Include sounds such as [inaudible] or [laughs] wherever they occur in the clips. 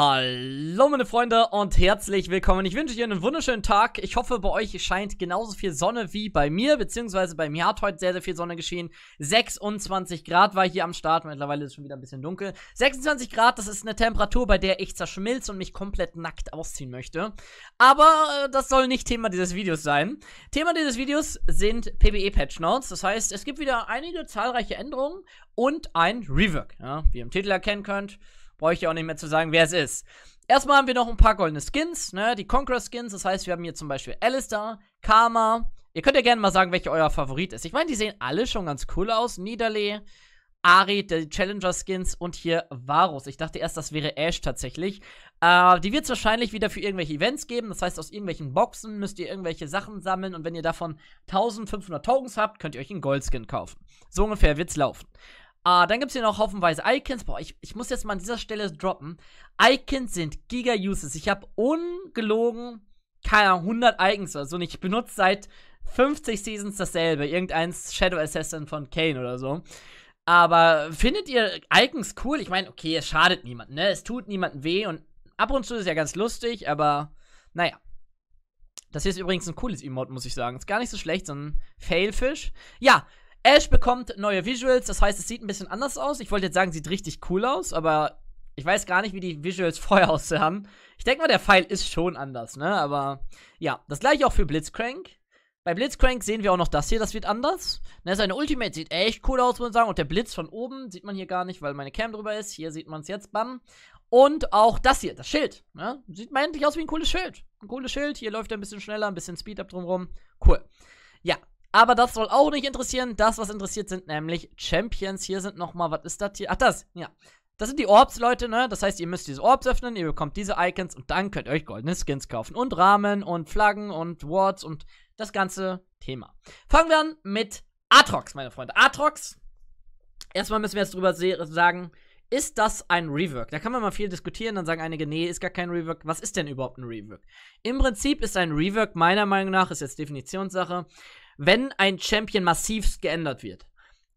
Hallo meine Freunde und herzlich willkommen. Ich wünsche euch einen wunderschönen Tag. Ich hoffe, bei euch scheint genauso viel Sonne wie bei mir, beziehungsweise bei mir hat heute sehr, sehr viel Sonne geschehen. 26 Grad war hier am Start, mittlerweile ist es schon wieder ein bisschen dunkel. 26 Grad, das ist eine Temperatur, bei der ich zerschmilze und mich komplett nackt ausziehen möchte. Aber äh, das soll nicht Thema dieses Videos sein. Thema dieses Videos sind PBE-Patch Notes. Das heißt, es gibt wieder einige zahlreiche Änderungen und ein Rework, ja, wie ihr im Titel erkennen könnt. Brauche ich ja auch nicht mehr zu sagen, wer es ist. Erstmal haben wir noch ein paar goldene Skins, ne? Die Conqueror Skins. Das heißt, wir haben hier zum Beispiel Alistair, Karma. Ihr könnt ja gerne mal sagen, welcher euer Favorit ist. Ich meine, die sehen alle schon ganz cool aus. Niederle, Ari, die Challenger Skins und hier Varus. Ich dachte erst, das wäre Ash tatsächlich. Äh, die wird es wahrscheinlich wieder für irgendwelche Events geben. Das heißt, aus irgendwelchen Boxen müsst ihr irgendwelche Sachen sammeln und wenn ihr davon 1500 Tokens habt, könnt ihr euch einen Goldskin kaufen. So ungefähr wird es laufen. Ah, dann gibt es hier noch haufenweise Icons. Boah, ich, ich muss jetzt mal an dieser Stelle droppen. Icons sind Giga-Uses. Ich habe ungelogen, keine Ahnung, 100 Icons oder so. Und ich benutze seit 50 Seasons dasselbe. Irgendeins Shadow Assassin von Kane oder so. Aber findet ihr Icons cool? Ich meine, okay, es schadet niemandem, ne? Es tut niemandem weh. Und ab und zu ist es ja ganz lustig, aber naja. Das hier ist übrigens ein cooles Emote, muss ich sagen. Ist gar nicht so schlecht, so ein Failfish. Ja, Ash bekommt neue Visuals, das heißt, es sieht ein bisschen anders aus. Ich wollte jetzt sagen, sieht richtig cool aus, aber ich weiß gar nicht, wie die Visuals [laughs] vorher aussahen. Ich denke mal, der Pfeil ist schon anders, ne? Aber ja, das gleiche auch für Blitzcrank. Bei Blitzcrank sehen wir auch noch das hier, das wird anders. Ne, seine Ultimate sieht echt cool aus, muss man sagen. Und der Blitz von oben sieht man hier gar nicht, weil meine Cam drüber ist. Hier sieht man es jetzt, bam. Und auch das hier, das Schild. Ne? Sieht man endlich aus wie ein cooles Schild. Ein cooles Schild. Hier läuft er ein bisschen schneller, ein bisschen Speed-Up drumherum. Cool. Aber das soll auch nicht interessieren. Das, was interessiert, sind nämlich Champions. Hier sind nochmal, was ist das hier? Ach, das, ja. Das sind die Orbs, Leute, ne? Das heißt, ihr müsst diese Orbs öffnen, ihr bekommt diese Icons und dann könnt ihr euch goldene Skins kaufen. Und Rahmen und Flaggen und Wards und das ganze Thema. Fangen wir an mit Atrox, meine Freunde. Atrox, erstmal müssen wir jetzt drüber sagen, ist das ein Rework? Da kann man mal viel diskutieren, dann sagen einige, nee, ist gar kein Rework. Was ist denn überhaupt ein Rework? Im Prinzip ist ein Rework meiner Meinung nach, ist jetzt Definitionssache, wenn ein Champion massiv geändert wird.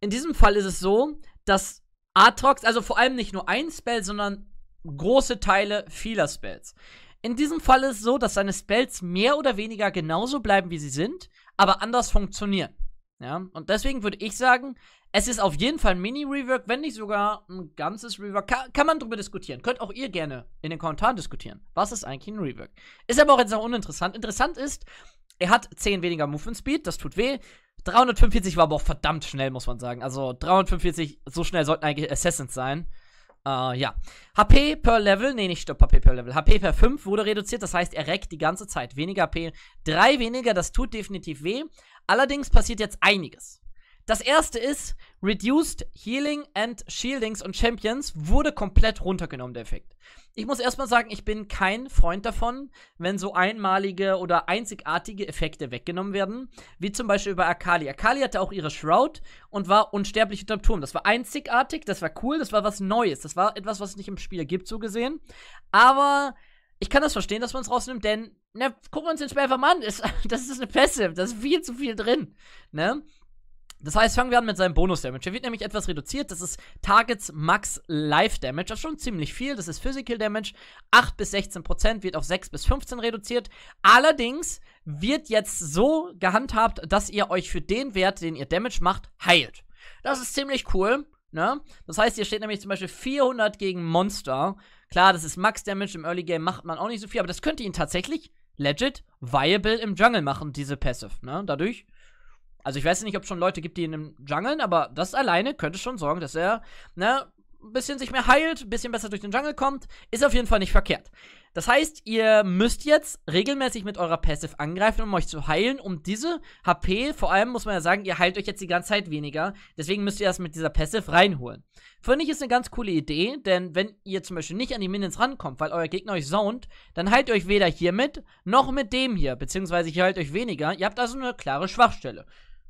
In diesem Fall ist es so, dass Aatrox, also vor allem nicht nur ein Spell, sondern große Teile vieler Spells. In diesem Fall ist es so, dass seine Spells mehr oder weniger genauso bleiben, wie sie sind, aber anders funktionieren. Ja, und deswegen würde ich sagen, es ist auf jeden Fall ein Mini-Rework, wenn nicht sogar ein ganzes Rework. Kann, kann man darüber diskutieren. Könnt auch ihr gerne in den Kommentaren diskutieren. Was ist eigentlich ein Rework? Ist aber auch jetzt noch uninteressant. Interessant ist, er hat 10 weniger Movement Speed, das tut weh. 345 war aber auch verdammt schnell, muss man sagen. Also 345, so schnell sollten eigentlich Assassins sein. Äh, ja. HP per Level, nee, nicht stopp, HP per Level. HP per 5 wurde reduziert, das heißt, er reckt die ganze Zeit. Weniger HP, 3 weniger, das tut definitiv weh. Allerdings passiert jetzt einiges. Das erste ist, Reduced Healing and Shieldings und Champions wurde komplett runtergenommen, der Effekt. Ich muss erstmal sagen, ich bin kein Freund davon, wenn so einmalige oder einzigartige Effekte weggenommen werden, wie zum Beispiel bei Akali. Akali hatte auch ihre Shroud und war unsterblich unterm Turm. Das war einzigartig, das war cool, das war was Neues, das war etwas, was es nicht im Spiel gibt, so gesehen. Aber ich kann das verstehen, dass man es rausnimmt, denn, ne, gucken wir uns den Spiel einfach mal an. [laughs] das ist eine Passive. da ist viel zu viel drin, ne? Das heißt, fangen wir an mit seinem Bonus-Damage. Er wird nämlich etwas reduziert. Das ist Targets Max Life Damage. Das ist schon ziemlich viel. Das ist Physical Damage. 8 bis 16 Prozent wird auf 6 bis 15 reduziert. Allerdings wird jetzt so gehandhabt, dass ihr euch für den Wert, den ihr Damage macht, heilt. Das ist ziemlich cool. Ne? Das heißt, hier steht nämlich zum Beispiel 400 gegen Monster. Klar, das ist Max Damage. Im Early Game macht man auch nicht so viel. Aber das könnte ihn tatsächlich legit viable im Jungle machen, diese Passive. Ne? Dadurch also ich weiß nicht, ob es schon Leute gibt, die in dem Jungeln, aber das alleine könnte schon sorgen, dass er, ne, ein bisschen sich mehr heilt, ein bisschen besser durch den Jungle kommt. Ist auf jeden Fall nicht verkehrt. Das heißt, ihr müsst jetzt regelmäßig mit eurer Passive angreifen, um euch zu heilen. Um diese HP, vor allem muss man ja sagen, ihr heilt euch jetzt die ganze Zeit weniger. Deswegen müsst ihr das mit dieser Passive reinholen. Finde ich ist eine ganz coole Idee, denn wenn ihr zum Beispiel nicht an die Minions rankommt, weil euer Gegner euch zont, dann heilt ihr euch weder hiermit noch mit dem hier. Beziehungsweise ihr heilt euch weniger. Ihr habt also eine klare Schwachstelle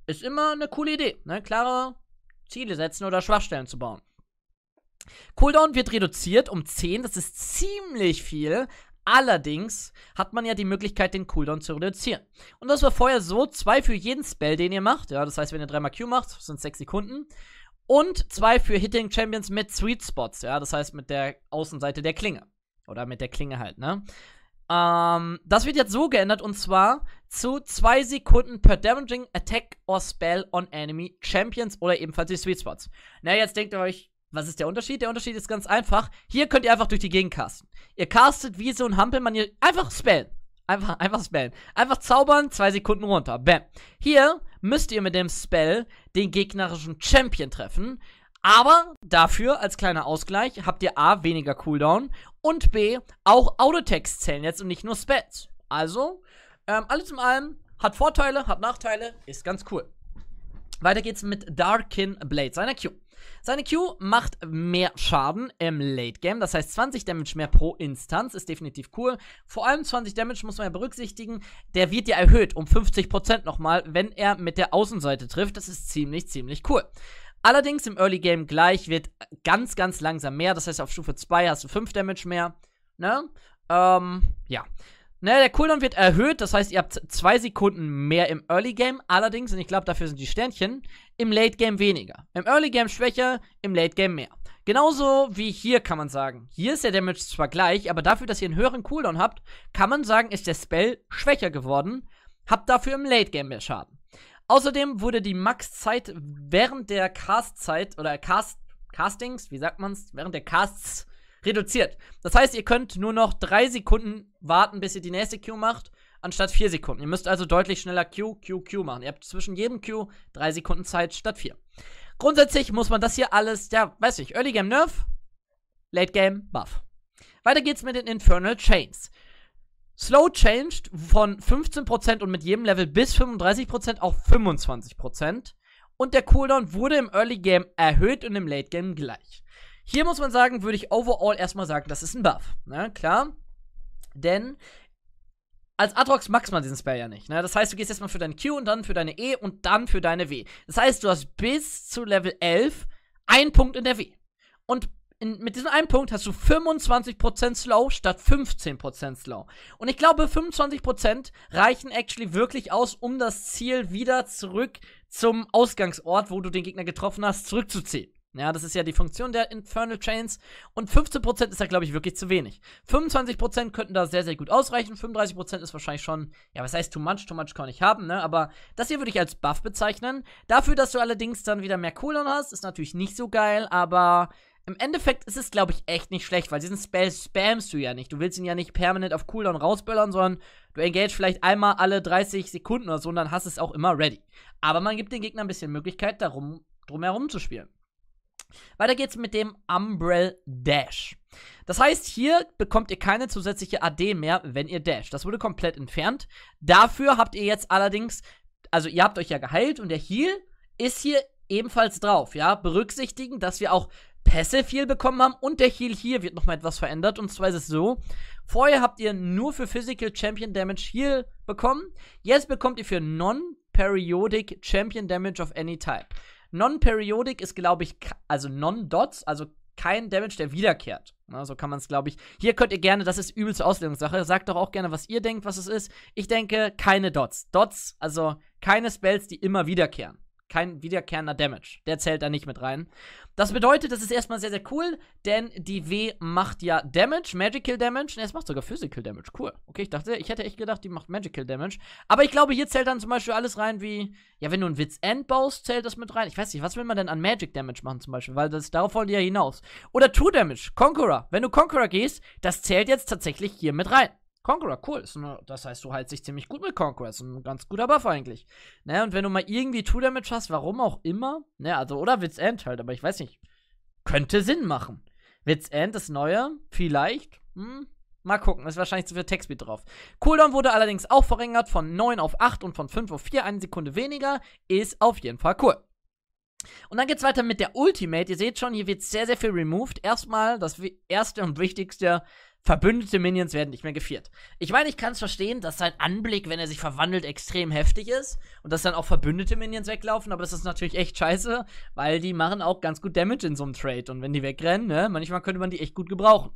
ist immer eine coole Idee, ne? Klare Ziele setzen oder Schwachstellen zu bauen. Cooldown wird reduziert um 10, das ist ziemlich viel. Allerdings hat man ja die Möglichkeit, den Cooldown zu reduzieren. Und das war vorher so: 2 für jeden Spell, den ihr macht. Ja, das heißt, wenn ihr 3 dreimal Q macht, sind 6 Sekunden. Und 2 für Hitting Champions mit Sweet Spots. Ja, das heißt, mit der Außenseite der Klinge. Oder mit der Klinge halt, ne? Ähm, das wird jetzt so geändert und zwar zu 2 Sekunden per Damaging Attack or Spell on Enemy Champions oder ebenfalls die Sweet Spots. Na, jetzt denkt ihr euch, was ist der Unterschied? Der Unterschied ist ganz einfach. Hier könnt ihr einfach durch die Gegend casten. Ihr castet wie so ein Hampelmann, ihr einfach spellen. Einfach, einfach spellen. Einfach zaubern, zwei Sekunden runter. Bam. Hier müsst ihr mit dem Spell den gegnerischen Champion treffen. Aber dafür, als kleiner Ausgleich, habt ihr A, weniger Cooldown und B, auch Autotext zählen jetzt und nicht nur Spats. Also, ähm, alles in allem hat Vorteile, hat Nachteile, ist ganz cool. Weiter geht's mit Darkin Blade, seiner Q. Seine Q macht mehr Schaden im Late Game, das heißt 20 Damage mehr pro Instanz, ist definitiv cool. Vor allem 20 Damage muss man ja berücksichtigen, der wird ja erhöht um 50% nochmal, wenn er mit der Außenseite trifft, das ist ziemlich, ziemlich cool. Allerdings im Early Game gleich wird ganz, ganz langsam mehr. Das heißt, auf Stufe 2 hast du 5 Damage mehr. Ne? Ähm, ja. Ne, der Cooldown wird erhöht, das heißt, ihr habt 2 Sekunden mehr im Early Game. Allerdings, und ich glaube, dafür sind die Sternchen, im Late Game weniger. Im Early Game schwächer, im Late Game mehr. Genauso wie hier kann man sagen. Hier ist der Damage zwar gleich, aber dafür, dass ihr einen höheren Cooldown habt, kann man sagen, ist der Spell schwächer geworden. Habt dafür im Late Game mehr Schaden. Außerdem wurde die Max-Zeit während der Cast-Zeit oder Cast Castings, wie sagt man es, während der Casts reduziert. Das heißt, ihr könnt nur noch drei Sekunden warten, bis ihr die nächste Queue macht, anstatt vier Sekunden. Ihr müsst also deutlich schneller Q, Q, Q machen. Ihr habt zwischen jedem Q drei Sekunden Zeit statt vier. Grundsätzlich muss man das hier alles, ja, weiß ich, Early Game Nerf, Late Game Buff. Weiter geht's mit den Infernal Chains. Slow changed von 15% und mit jedem Level bis 35% auf 25%. Und der Cooldown wurde im Early Game erhöht und im Late Game gleich. Hier muss man sagen, würde ich overall erstmal sagen, das ist ein Buff. Ne? Klar. Denn als Atrox magst man diesen Spell ja nicht. Ne? Das heißt, du gehst erstmal für deine Q und dann für deine E und dann für deine W. Das heißt, du hast bis zu Level 11 einen Punkt in der W. Und in, mit diesem einen Punkt hast du 25% Slow statt 15% Slow. Und ich glaube, 25% reichen actually wirklich aus, um das Ziel wieder zurück zum Ausgangsort, wo du den Gegner getroffen hast, zurückzuziehen. Ja, das ist ja die Funktion der Infernal Chains. Und 15% ist da, glaube ich, wirklich zu wenig. 25% könnten da sehr, sehr gut ausreichen. 35% ist wahrscheinlich schon, ja, was heißt too much? Too much kann ich haben, ne? Aber das hier würde ich als Buff bezeichnen. Dafür, dass du allerdings dann wieder mehr Cooldown hast, ist natürlich nicht so geil, aber im Endeffekt ist es, glaube ich, echt nicht schlecht, weil diesen Spell spamst du ja nicht. Du willst ihn ja nicht permanent auf Cooldown rausböllern, sondern du engagest vielleicht einmal alle 30 Sekunden oder so und dann hast es auch immer ready. Aber man gibt den Gegner ein bisschen Möglichkeit, darum drumherum zu spielen. Weiter geht's mit dem Umbrell Dash. Das heißt, hier bekommt ihr keine zusätzliche AD mehr, wenn ihr dasht. Das wurde komplett entfernt. Dafür habt ihr jetzt allerdings, also ihr habt euch ja geheilt und der Heal ist hier ebenfalls drauf, ja. Berücksichtigen, dass wir auch Pässe viel bekommen haben und der Heal hier wird nochmal etwas verändert. Und zwar ist es so, vorher habt ihr nur für Physical Champion Damage Heal bekommen, jetzt bekommt ihr für Non-Periodic Champion Damage of any type. Non-Periodic ist, glaube ich, also Non-Dots, also kein Damage, der wiederkehrt. Na, so kann man es, glaube ich. Hier könnt ihr gerne, das ist übelste Auslegungssache, sagt doch auch gerne, was ihr denkt, was es ist. Ich denke, keine Dots. Dots, also keine Spells, die immer wiederkehren kein wiederkehrender Damage. Der zählt da nicht mit rein. Das bedeutet, das ist erstmal sehr, sehr cool, denn die W macht ja Damage, Magical Damage. Ne, es macht sogar Physical Damage. Cool. Okay, ich dachte, ich hätte echt gedacht, die macht Magical Damage. Aber ich glaube, hier zählt dann zum Beispiel alles rein wie, ja, wenn du einen Witz End baust, zählt das mit rein. Ich weiß nicht, was will man denn an Magic Damage machen zum Beispiel? Weil das, darauf wollen die ja hinaus. Oder True Damage, Conqueror. Wenn du Conqueror gehst, das zählt jetzt tatsächlich hier mit rein. Conqueror, cool. Das heißt, du hältst dich ziemlich gut mit Conqueror. Ist ein ganz guter Buff eigentlich. Ne? Und wenn du mal irgendwie True Damage hast, warum auch immer, ne, also, oder Witz End halt, aber ich weiß nicht. Könnte Sinn machen. Witz End, das Neue, vielleicht, hm, Mal gucken, ist wahrscheinlich zu viel Textbeat drauf. Cooldown wurde allerdings auch verringert von 9 auf 8 und von 5 auf 4, eine Sekunde weniger. Ist auf jeden Fall cool. Und dann geht's weiter mit der Ultimate. Ihr seht schon, hier wird sehr, sehr viel removed. Erstmal das erste und wichtigste, Verbündete Minions werden nicht mehr geviert. Ich meine, ich kann es verstehen, dass sein Anblick, wenn er sich verwandelt, extrem heftig ist und dass dann auch verbündete Minions weglaufen, aber das ist natürlich echt scheiße, weil die machen auch ganz gut Damage in so einem Trade und wenn die wegrennen, ne, manchmal könnte man die echt gut gebrauchen.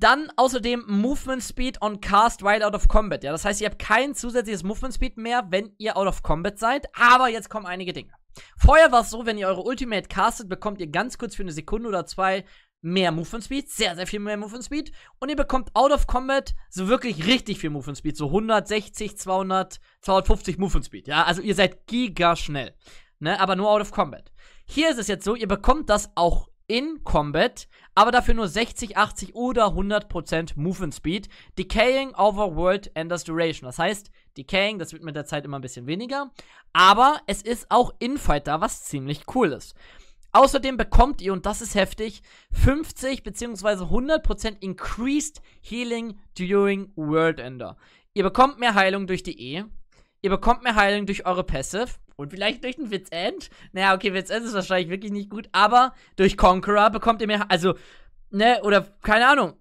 Dann außerdem Movement Speed on Cast While Out of Combat. Ja, das heißt, ihr habt kein zusätzliches Movement Speed mehr, wenn ihr out of Combat seid. Aber jetzt kommen einige Dinge. Vorher war es so, wenn ihr eure Ultimate castet, bekommt ihr ganz kurz für eine Sekunde oder zwei mehr Move and Speed, sehr, sehr viel mehr Move and Speed. Und ihr bekommt out of Combat so wirklich richtig viel Move and Speed. So 160, 200, 250 Move and Speed. Ja, also ihr seid giga schnell. Ne, aber nur out of Combat. Hier ist es jetzt so, ihr bekommt das auch in Combat, aber dafür nur 60, 80 oder 100% Move and Speed. Decaying over World Enders Duration. Das heißt, Decaying, das wird mit der Zeit immer ein bisschen weniger. Aber es ist auch Infight da, was ziemlich cool ist. Außerdem bekommt ihr, und das ist heftig, 50 bzw. 100% Increased Healing during World Ender. Ihr bekommt mehr Heilung durch die E. Ihr bekommt mehr Heilung durch eure Passive. Und vielleicht durch den Witzend. Naja, okay, Witzend ist wahrscheinlich wirklich nicht gut. Aber durch Conqueror bekommt ihr mehr. Also, ne, oder keine Ahnung.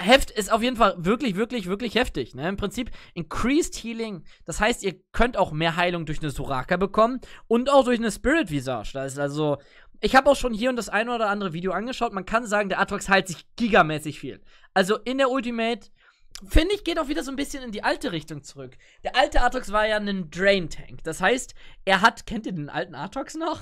Heft ist auf jeden Fall wirklich, wirklich, wirklich heftig. Ne? Im Prinzip Increased Healing. Das heißt, ihr könnt auch mehr Heilung durch eine Suraka bekommen und auch durch eine Spirit Visage. Das ist also ich habe auch schon hier und das eine oder andere Video angeschaut. Man kann sagen, der Atrox heilt sich gigamäßig viel. Also in der Ultimate, finde ich, geht auch wieder so ein bisschen in die alte Richtung zurück. Der alte Atrox war ja ein Drain-Tank. Das heißt, er hat, kennt ihr den alten Atrox noch?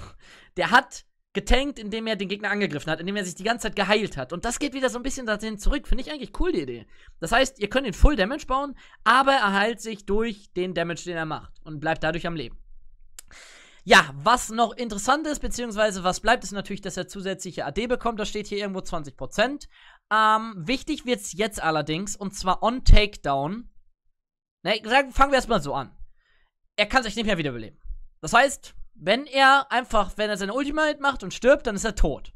Der hat getankt, indem er den Gegner angegriffen hat, indem er sich die ganze Zeit geheilt hat. Und das geht wieder so ein bisschen dahin zurück. Finde ich eigentlich cool, die Idee. Das heißt, ihr könnt den Full Damage bauen, aber er heilt sich durch den Damage, den er macht und bleibt dadurch am Leben. Ja, was noch interessant ist, beziehungsweise was bleibt, ist natürlich, dass er zusätzliche AD bekommt. Das steht hier irgendwo 20%. Ähm, wichtig wird es jetzt allerdings, und zwar on Takedown. Ne, fangen wir erstmal so an. Er kann sich nicht mehr wiederbeleben. Das heißt, wenn er einfach, wenn er seine Ultimate macht und stirbt, dann ist er tot.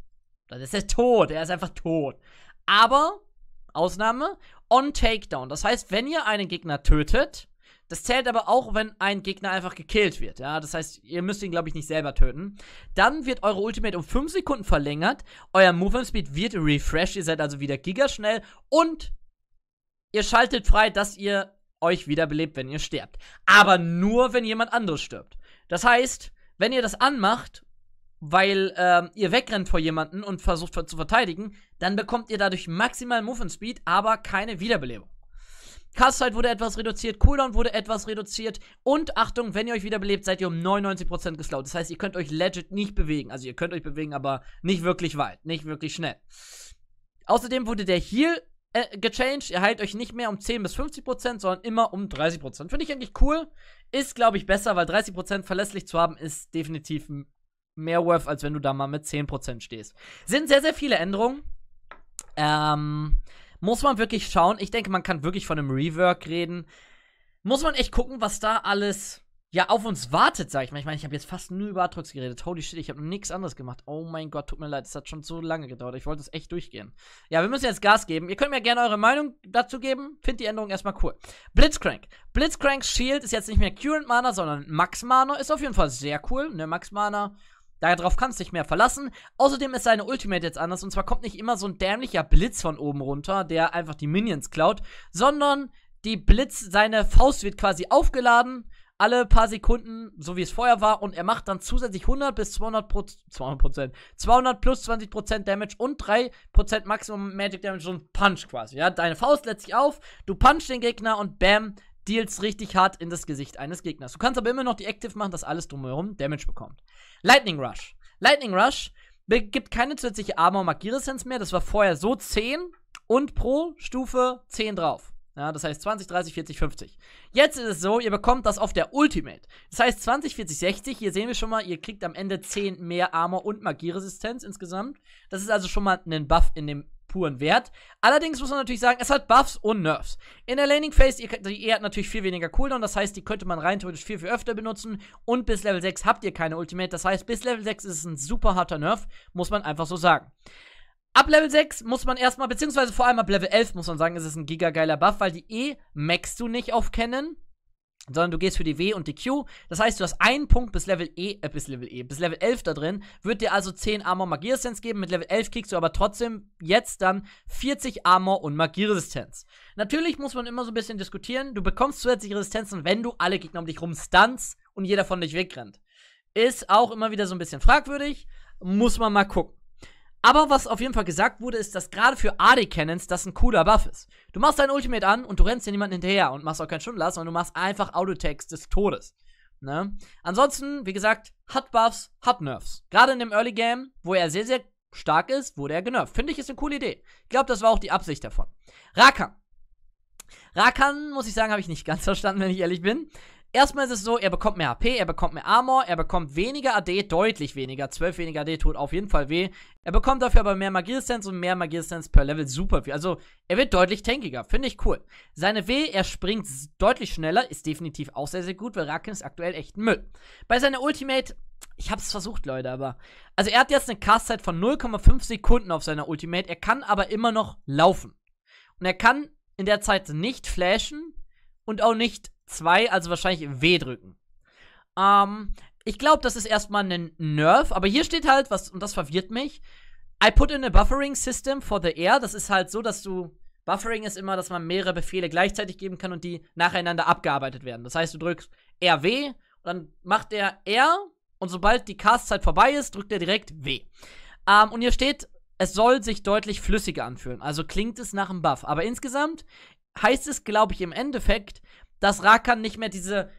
Dann ist er tot, er ist einfach tot. Aber, Ausnahme, on Takedown. Das heißt, wenn ihr einen Gegner tötet, das zählt aber auch, wenn ein Gegner einfach gekillt wird. Ja, das heißt, ihr müsst ihn, glaube ich, nicht selber töten. Dann wird eure Ultimate um 5 Sekunden verlängert. Euer Movement Speed wird refreshed. Ihr seid also wieder gigaschnell. Und ihr schaltet frei, dass ihr euch wiederbelebt, wenn ihr sterbt. Aber nur, wenn jemand anderes stirbt. Das heißt, wenn ihr das anmacht, weil ähm, ihr wegrennt vor jemanden und versucht zu verteidigen, dann bekommt ihr dadurch maximal Movement Speed, aber keine Wiederbelebung. Cast-Zeit wurde etwas reduziert, Cooldown wurde etwas reduziert und Achtung, wenn ihr euch wiederbelebt, seid ihr um 99% geslaut. Das heißt, ihr könnt euch legit nicht bewegen. Also ihr könnt euch bewegen, aber nicht wirklich weit, nicht wirklich schnell. Außerdem wurde der Heal äh, gechanged. Ihr heilt euch nicht mehr um 10 bis 50%, sondern immer um 30%. Finde ich eigentlich cool. Ist, glaube ich, besser, weil 30% verlässlich zu haben, ist definitiv mehr worth, als wenn du da mal mit 10% stehst. Sind sehr, sehr viele Änderungen. Ähm, muss man wirklich schauen. Ich denke, man kann wirklich von einem Rework reden. Muss man echt gucken, was da alles ja auf uns wartet, sag ich mal. Ich meine, ich habe jetzt fast nur über Atrox geredet. Holy shit, ich habe nichts anderes gemacht. Oh mein Gott, tut mir leid, es hat schon so lange gedauert. Ich wollte es echt durchgehen. Ja, wir müssen jetzt Gas geben. Ihr könnt mir gerne eure Meinung dazu geben. Find die Änderung erstmal cool. Blitzcrank. Blitzcranks Shield ist jetzt nicht mehr Current Mana, sondern Max Mana. Ist auf jeden Fall sehr cool. Ne, Max Mana Darauf kannst du dich mehr verlassen. Außerdem ist seine Ultimate jetzt anders. Und zwar kommt nicht immer so ein dämlicher Blitz von oben runter, der einfach die Minions klaut, sondern die Blitz, seine Faust wird quasi aufgeladen alle paar Sekunden, so wie es vorher war, und er macht dann zusätzlich 100 bis 200 Pro 200 Prozent, 200 plus 20 Prozent Damage und 3 Prozent Maximum Magic Damage und Punch quasi. Ja, deine Faust lässt sich auf, du punchst den Gegner und bam, Deals richtig hart in das Gesicht eines Gegners. Du kannst aber immer noch die Active machen, dass alles drumherum Damage bekommt. Lightning Rush. Lightning Rush gibt keine zusätzliche Armor- und Magieresistenz mehr. Das war vorher so 10 und pro Stufe 10 drauf. Ja, das heißt 20, 30, 40, 50. Jetzt ist es so, ihr bekommt das auf der Ultimate. Das heißt 20, 40, 60. Hier sehen wir schon mal, ihr kriegt am Ende 10 mehr Armor und Magieresistenz insgesamt. Das ist also schon mal ein Buff in dem puren Wert. Allerdings muss man natürlich sagen, es hat Buffs und Nerfs. In der Laning Phase, ihr, die E hat natürlich viel weniger Cooldown, das heißt, die könnte man rein theoretisch viel, viel öfter benutzen. Und bis Level 6 habt ihr keine Ultimate, das heißt, bis Level 6 ist es ein super harter Nerf, muss man einfach so sagen. Ab Level 6 muss man erstmal, beziehungsweise vor allem ab Level 11 muss man sagen, ist es ein gigageiler Buff, weil die E maxst du nicht auf Kennen sondern du gehst für die W und die Q. Das heißt, du hast einen Punkt bis Level E, äh, bis Level E, bis Level 11 da drin, wird dir also 10 Armor Magieresistenz geben. Mit Level 11 kriegst du aber trotzdem jetzt dann 40 Armor und Magieresistenz. Natürlich muss man immer so ein bisschen diskutieren. Du bekommst zusätzliche Resistenzen, wenn du alle Gegner um dich rum stunst und jeder von dich wegrennt. Ist auch immer wieder so ein bisschen fragwürdig. Muss man mal gucken. Aber was auf jeden Fall gesagt wurde, ist, dass gerade für AD-Cannons das ein cooler Buff ist. Du machst dein Ultimate an und du rennst dir niemanden hinterher und machst auch keinen Stundenlass, sondern du machst einfach Autotext des Todes. Ne? Ansonsten, wie gesagt, hat Buffs, hat Nerfs. Gerade in dem Early Game, wo er sehr, sehr stark ist, wurde er genervt. Finde ich, ist eine coole Idee. Ich glaube, das war auch die Absicht davon. Rakan. Rakan, muss ich sagen, habe ich nicht [laughs] ganz verstanden, wenn ich ehrlich bin. Erstmal ist es so, er bekommt mehr HP, er bekommt mehr Armor, er bekommt weniger AD, deutlich weniger. 12 weniger AD tut auf jeden Fall weh. Er bekommt dafür aber mehr Magierstance und mehr Magierstance per Level super viel. Also, er wird deutlich tankiger. Finde ich cool. Seine W, er springt deutlich schneller, ist definitiv auch sehr, sehr gut, weil Rakim ist aktuell echt Müll. Bei seiner Ultimate, ich hab's versucht, Leute, aber. Also, er hat jetzt eine Castzeit von 0,5 Sekunden auf seiner Ultimate. Er kann aber immer noch laufen. Und er kann in der Zeit nicht flashen und auch nicht 2, also wahrscheinlich W drücken. Ähm, ich glaube, das ist erstmal ein Nerf, aber hier steht halt, was, und das verwirrt mich. I put in a buffering system for the air. Das ist halt so, dass du. Buffering ist immer, dass man mehrere Befehle gleichzeitig geben kann und die nacheinander abgearbeitet werden. Das heißt, du drückst RW und dann macht er R und sobald die Castzeit vorbei ist, drückt er direkt W. Ähm, und hier steht, es soll sich deutlich flüssiger anfühlen. Also klingt es nach einem Buff. Aber insgesamt heißt es, glaube ich, im Endeffekt, dass Rakan nicht mehr diese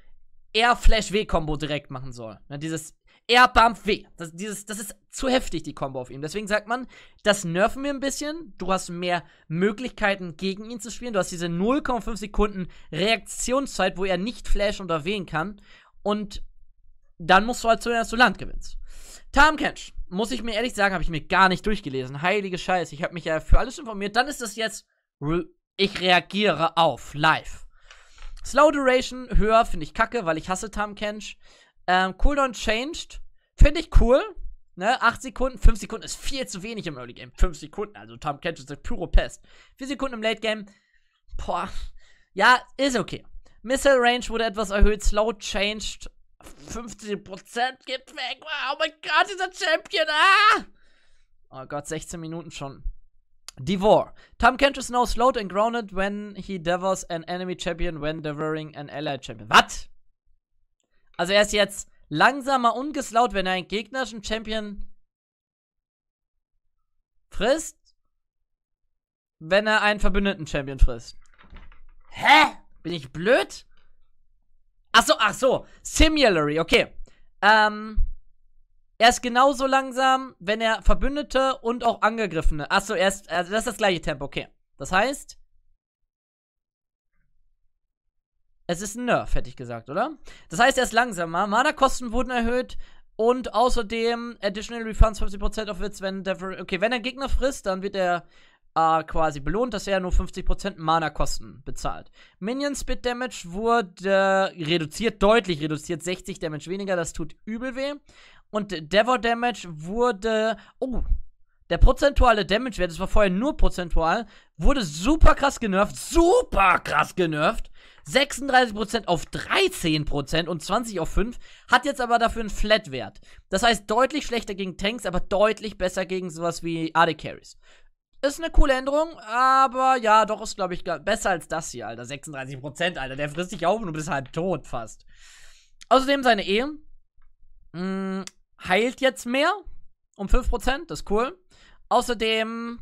Air-Flash-W-Kombo direkt machen soll. Ne, dieses Air-Bump-W. Das, das ist zu heftig, die Kombo auf ihm. Deswegen sagt man, das nerven wir ein bisschen. Du hast mehr Möglichkeiten, gegen ihn zu spielen. Du hast diese 0,5 Sekunden Reaktionszeit, wo er nicht Flash oder wehen kann. Und dann musst du halt zuerst zu Land gewinnst. Time Catch, muss ich mir ehrlich sagen, habe ich mir gar nicht durchgelesen. Heilige Scheiße, ich habe mich ja für alles informiert. Dann ist das jetzt, ich reagiere auf live. Slow Duration höher finde ich kacke, weil ich hasse Time Kench. Ähm, Cooldown Changed finde ich cool. Ne, 8 Sekunden, 5 Sekunden ist viel zu wenig im Early Game. 5 Sekunden, also Tom Kench ist eine pure Pest. 4 Sekunden im Late Game, boah, ja, ist okay. Missile Range wurde etwas erhöht, Slow Changed, 50% geht weg. Oh mein Gott, dieser Champion, ah! Oh Gott, 16 Minuten schon. Devour. Tom Kench is now slowed and grounded when he devours an enemy champion when devouring an allied champion. Was? Also er ist jetzt langsamer und geslaut, wenn er einen gegnerischen Champion frisst, wenn er einen verbündeten Champion frisst. Hä? Bin ich blöd? Ach so, ach so. Similarly, okay. Ähm er ist genauso langsam, wenn er Verbündete und auch Angegriffene. Achso, er ist, also das ist das gleiche Tempo, okay. Das heißt, es ist ein Nerf, hätte ich gesagt, oder? Das heißt, er ist langsamer. Mana-Kosten wurden erhöht. Und außerdem Additional Refunds 50% of Wits, wenn der. Okay, wenn er Gegner frisst, dann wird er äh, quasi belohnt, dass er nur 50% Mana-Kosten bezahlt. Minion Spit Damage wurde äh, reduziert, deutlich reduziert, 60 Damage weniger, das tut übel weh. Und Devour Damage wurde. Oh, der prozentuale Damage-Wert, das war vorher nur prozentual, wurde super krass genervt. Super krass genervt. 36% auf 13% und 20 auf 5, hat jetzt aber dafür einen Flat-Wert. Das heißt, deutlich schlechter gegen Tanks, aber deutlich besser gegen sowas wie AD Carries. Ist eine coole Änderung, aber ja, doch ist, glaube ich, besser als das hier, Alter. 36%, Alter, der frisst dich auf und du bist halt tot fast. Außerdem seine Ehe, Mh, mm, heilt jetzt mehr. Um 5%, das ist cool. Außerdem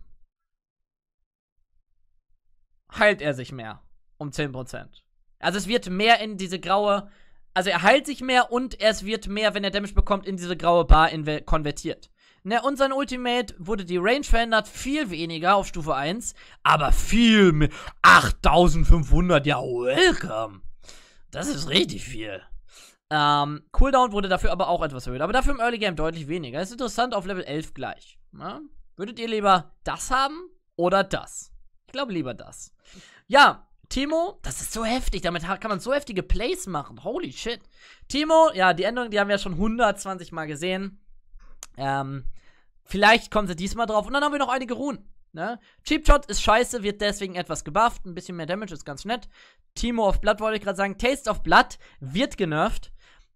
heilt er sich mehr. Um 10%. Also es wird mehr in diese graue. Also er heilt sich mehr und es wird mehr, wenn er Damage bekommt, in diese graue Bar konvertiert. Ne, und sein Ultimate wurde die Range verändert, viel weniger auf Stufe 1, aber viel mehr. 8500, ja, welcome. Das ist richtig viel. Ähm, Cooldown wurde dafür aber auch etwas erhöht, aber dafür im Early Game deutlich weniger. Ist interessant, auf Level 11 gleich. Na? Ne? Würdet ihr lieber das haben oder das? Ich glaube lieber das. Ja, Timo, das ist so heftig. Damit kann man so heftige Plays machen. Holy shit. Timo, ja, die Änderung, die haben wir ja schon 120 Mal gesehen. Ähm, vielleicht kommen sie diesmal drauf. Und dann haben wir noch einige Ruhen. Ne? Cheap Shot ist scheiße, wird deswegen etwas gebufft. Ein bisschen mehr Damage ist ganz nett. Timo of Blood wollte ich gerade sagen. Taste of Blood wird genervt.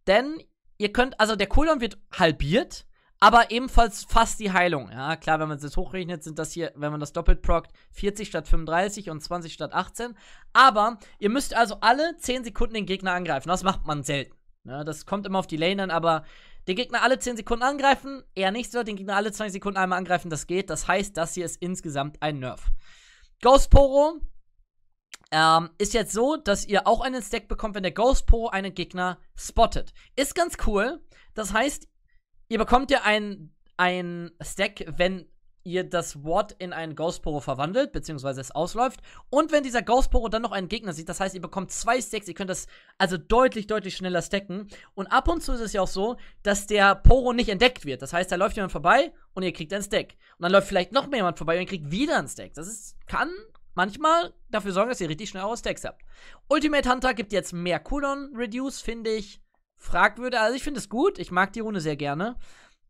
Denn ihr könnt, also der Cooldown wird halbiert, aber ebenfalls fast die Heilung. Ja, klar, wenn man es jetzt hochrechnet, sind das hier, wenn man das doppelt prockt, 40 statt 35 und 20 statt 18. Aber ihr müsst also alle 10 Sekunden den Gegner angreifen. Das macht man selten. Ja, das kommt immer auf die Lane an, aber den Gegner alle 10 Sekunden angreifen, eher nicht so. Den Gegner alle 20 Sekunden einmal angreifen, das geht. Das heißt, das hier ist insgesamt ein Nerf. Ghost Poro ähm, ist jetzt so, dass ihr auch einen Stack bekommt, wenn der Ghost Po einen Gegner spottet. Ist ganz cool. Das heißt, ihr bekommt ja einen, Stack, wenn ihr das Wort in einen Ghost Poro verwandelt, beziehungsweise es ausläuft. Und wenn dieser Ghost Poro dann noch einen Gegner sieht, das heißt, ihr bekommt zwei Stacks, ihr könnt das also deutlich, deutlich schneller stacken. Und ab und zu ist es ja auch so, dass der Poro nicht entdeckt wird. Das heißt, da läuft jemand vorbei und ihr kriegt einen Stack. Und dann läuft vielleicht noch mehr jemand vorbei und ihr kriegt wieder einen Stack. Das ist, kann manchmal dafür sorgen, dass ihr richtig schnell eure Stacks habt. Ultimate Hunter gibt jetzt mehr Cooldown Reduce, finde ich fragwürdig. Also ich finde es gut, ich mag die Rune sehr gerne.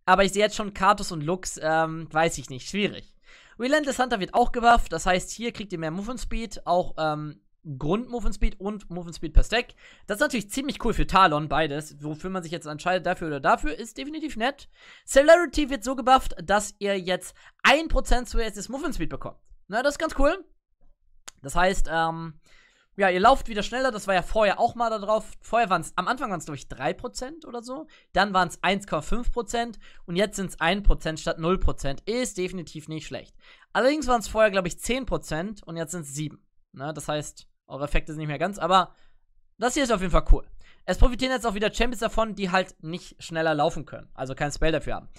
Aber ich sehe jetzt schon Katus und Lux, ähm, weiß ich nicht, schwierig. Relentless Hunter wird auch gebufft, das heißt, hier kriegt ihr mehr Movement Speed, auch ähm, Grund Movement Speed und Movement Speed per Stack. Das ist natürlich ziemlich cool für Talon, beides. Wofür man sich jetzt entscheidet, dafür oder dafür, ist definitiv nett. Celerity wird so gebufft, dass ihr jetzt 1% zuerst des Movement Speed bekommt. Na, das ist ganz cool. Das heißt, ähm, ja, ihr lauft wieder schneller, das war ja vorher auch mal da drauf. Vorher waren es, am Anfang waren es, glaube ich, 3% oder so. Dann waren es 1,5% und jetzt sind es 1% statt 0%. Ist definitiv nicht schlecht. Allerdings waren es vorher, glaube ich, 10% und jetzt sind es 7%. Ne? Das heißt, eure Effekte sind nicht mehr ganz, aber das hier ist auf jeden Fall cool. Es profitieren jetzt auch wieder Champions davon, die halt nicht schneller laufen können, also kein Spell dafür haben.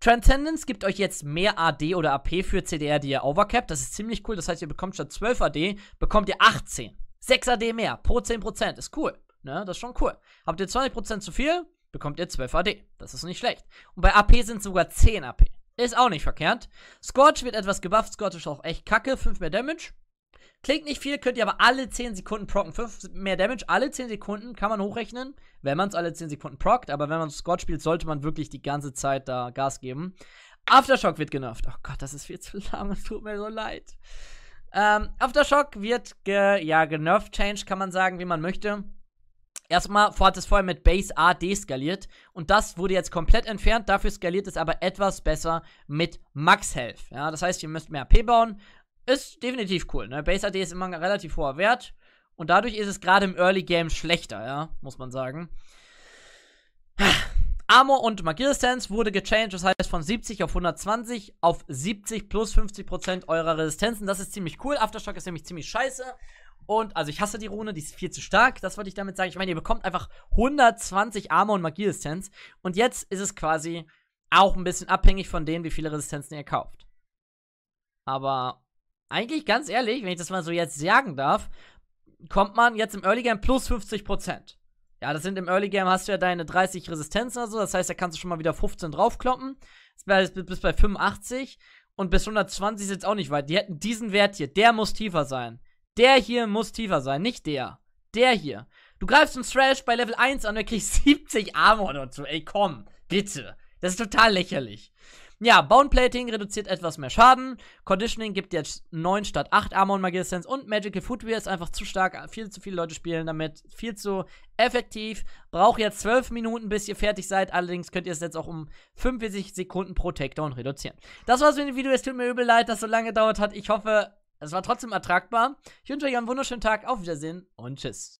Transcendence gibt euch jetzt mehr AD oder AP für CDR, die ihr overcapped. Das ist ziemlich cool. Das heißt, ihr bekommt statt 12 AD, bekommt ihr 18. 6 AD mehr pro 10%. Ist cool. Ne? Das ist schon cool. Habt ihr 20% zu viel, bekommt ihr 12 AD. Das ist nicht schlecht. Und bei AP sind es sogar 10 AP. Ist auch nicht verkehrt. Scorch wird etwas gebufft. Scorch ist auch echt kacke. 5 mehr Damage. Klingt nicht viel, könnt ihr aber alle 10 Sekunden procken. 5 mehr Damage, alle 10 Sekunden kann man hochrechnen, wenn man es alle 10 Sekunden prockt. Aber wenn man Squad spielt, sollte man wirklich die ganze Zeit da Gas geben. Aftershock wird genervt. Oh Gott, das ist viel zu lang, es tut mir so leid. Ähm, Aftershock wird ge ja, genervt, change kann man sagen, wie man möchte. Erstmal hat es vorher mit Base A deskaliert und das wurde jetzt komplett entfernt. Dafür skaliert es aber etwas besser mit Max Health. Ja, das heißt, ihr müsst mehr AP bauen ist definitiv cool. Ne? Base AD ist immer ein relativ hoher Wert. Und dadurch ist es gerade im Early Game schlechter, ja, muss man sagen. Armor und Magierresistenz wurde gechanged, das heißt von 70 auf 120 auf 70 plus 50% eurer Resistenzen. Das ist ziemlich cool. Aftershock ist nämlich ziemlich scheiße. Und, also ich hasse die Rune, die ist viel zu stark. Das wollte ich damit sagen. Ich meine, ihr bekommt einfach 120 Armor und Magierresistenz. Und jetzt ist es quasi auch ein bisschen abhängig von dem, wie viele Resistenzen ihr kauft. Aber eigentlich ganz ehrlich, wenn ich das mal so jetzt sagen darf, kommt man jetzt im Early Game plus 50%. Ja, das sind im Early Game hast du ja deine 30 Resistenzen oder so, das heißt, da kannst du schon mal wieder 15 draufkloppen. bist Bis bei 85 und bis 120 ist jetzt auch nicht weit. Die hätten diesen Wert hier, der muss tiefer sein. Der hier muss tiefer sein, nicht der. Der hier. Du greifst einen Thrash bei Level 1 an und kriegst 70 Armor dazu. Ey, komm, bitte. Das ist total lächerlich. Ja, Bound Plating reduziert etwas mehr Schaden. Conditioning gibt jetzt 9 statt 8 Armor und Magie Sense. Und Magical Footwear ist einfach zu stark. Viel zu viele Leute spielen damit. Viel zu effektiv. Braucht jetzt 12 Minuten, bis ihr fertig seid. Allerdings könnt ihr es jetzt auch um 45 Sekunden pro Takedown reduzieren. Das war's mit dem Video. Es tut mir übel leid, dass es so lange gedauert hat. Ich hoffe, es war trotzdem ertragbar. Ich wünsche euch einen wunderschönen Tag. Auf Wiedersehen und tschüss.